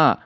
な